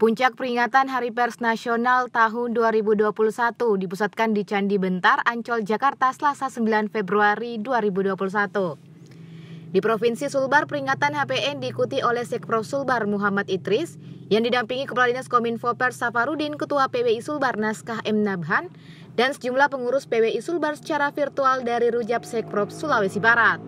Puncak peringatan Hari Pers Nasional tahun 2021 dipusatkan di Candi Bentar, Ancol, Jakarta, Selasa 9 Februari 2021. Di Provinsi Sulbar, peringatan HPN diikuti oleh Sekpro Sulbar Muhammad Idris yang didampingi Kepala Dinas Kominfo Pers Safarudin, Ketua PWI Sulbar Naskah M. Nabhan, dan sejumlah pengurus PWI Sulbar secara virtual dari Rujab Sekprov Sulawesi Barat.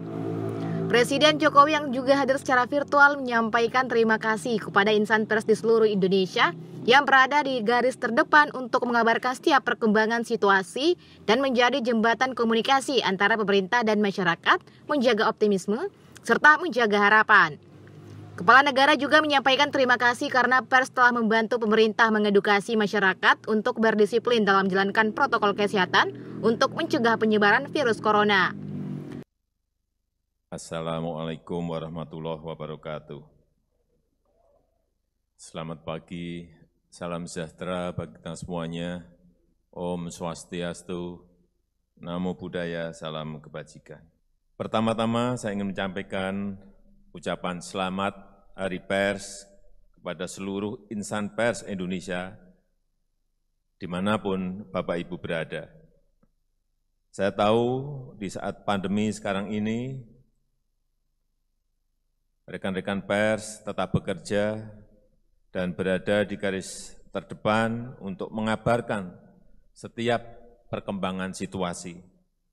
Presiden Jokowi yang juga hadir secara virtual menyampaikan terima kasih kepada insan pers di seluruh Indonesia yang berada di garis terdepan untuk mengabarkan setiap perkembangan situasi dan menjadi jembatan komunikasi antara pemerintah dan masyarakat, menjaga optimisme, serta menjaga harapan. Kepala negara juga menyampaikan terima kasih karena pers telah membantu pemerintah mengedukasi masyarakat untuk berdisiplin dalam menjalankan protokol kesehatan untuk mencegah penyebaran virus corona. Assalamu'alaikum warahmatullahi wabarakatuh. Selamat pagi, salam sejahtera bagi kita semuanya. Om Swastiastu, Namo Buddhaya, salam kebajikan. Pertama-tama saya ingin menyampaikan ucapan selamat Hari Pers kepada seluruh insan pers Indonesia dimanapun Bapak Ibu berada. Saya tahu di saat pandemi sekarang ini rekan-rekan pers tetap bekerja dan berada di garis terdepan untuk mengabarkan setiap perkembangan situasi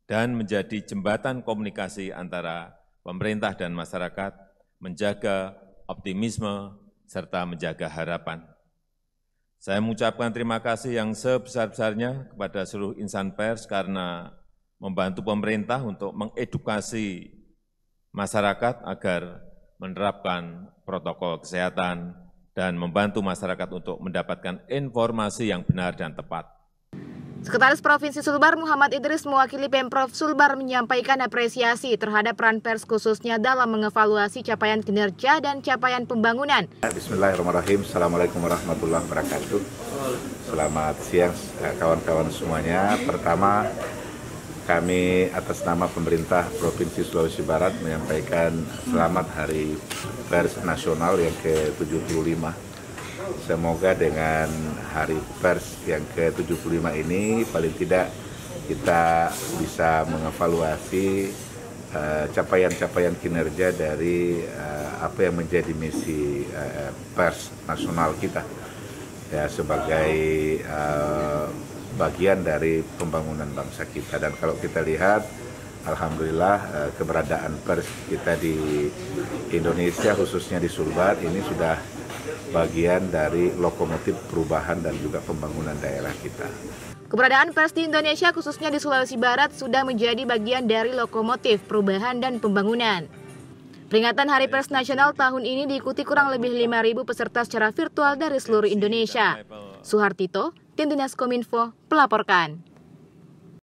dan menjadi jembatan komunikasi antara pemerintah dan masyarakat, menjaga optimisme, serta menjaga harapan. Saya mengucapkan terima kasih yang sebesar-besarnya kepada seluruh insan pers karena membantu pemerintah untuk mengedukasi masyarakat agar menerapkan protokol kesehatan, dan membantu masyarakat untuk mendapatkan informasi yang benar dan tepat. Sekretaris Provinsi Sulbar Muhammad Idris mewakili Pemprov Sulbar menyampaikan apresiasi terhadap peran pers khususnya dalam mengevaluasi capaian kinerja dan capaian pembangunan. Bismillahirrahmanirrahim. Assalamualaikum warahmatullahi wabarakatuh. Selamat siang kawan-kawan semuanya. Pertama, kami atas nama pemerintah Provinsi Sulawesi Barat menyampaikan selamat Hari Pers Nasional yang ke-75. Semoga dengan Hari Pers yang ke-75 ini paling tidak kita bisa mengevaluasi eh, capaian-capaian uh, kinerja dari uh, apa yang menjadi misi uh, pers nasional kita ya sebagai uh, bagian dari pembangunan bangsa kita dan kalau kita lihat alhamdulillah eh, keberadaan pers kita di Indonesia khususnya di Sulbar ini sudah bagian dari lokomotif perubahan dan juga pembangunan daerah kita. Keberadaan pers di Indonesia khususnya di Sulawesi Barat sudah menjadi bagian dari lokomotif perubahan dan pembangunan. Peringatan Hari Pers Nasional tahun ini diikuti kurang lebih 5.000 peserta secara virtual dari seluruh Indonesia. Suhartito, tim Dinas Kominfo, melaporkan.